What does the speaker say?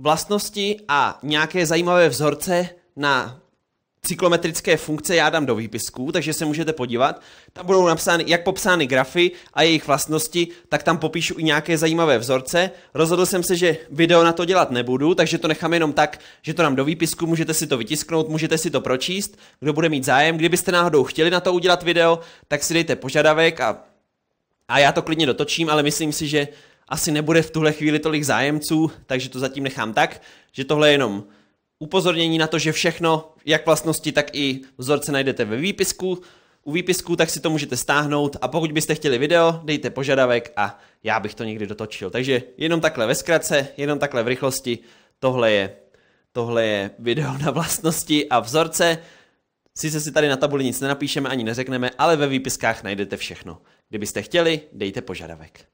vlastnosti a nějaké zajímavé vzorce na cyklometrické funkce já dám do výpisku, takže se můžete podívat. Tam budou napsány, jak popsány grafy a jejich vlastnosti, tak tam popíšu i nějaké zajímavé vzorce. Rozhodl jsem se, že video na to dělat nebudu, takže to nechám jenom tak, že to dám do výpisku, můžete si to vytisknout, můžete si to pročíst, kdo bude mít zájem. Kdybyste náhodou chtěli na to udělat video, tak si dejte požadavek a, a já to klidně dotočím, ale myslím si, že asi nebude v tuhle chvíli tolik zájemců, takže to zatím nechám tak, že tohle je jenom upozornění na to, že všechno, jak vlastnosti, tak i vzorce najdete ve výpisku. U výpisku tak si to můžete stáhnout a pokud byste chtěli video, dejte požadavek a já bych to někdy dotočil. Takže jenom takhle ve zkratce, jenom takhle v rychlosti, tohle je, tohle je video na vlastnosti a vzorce. Sice si tady na tabuli nic nenapíšeme ani neřekneme, ale ve výpiskách najdete všechno. Kdybyste chtěli, dejte požadavek.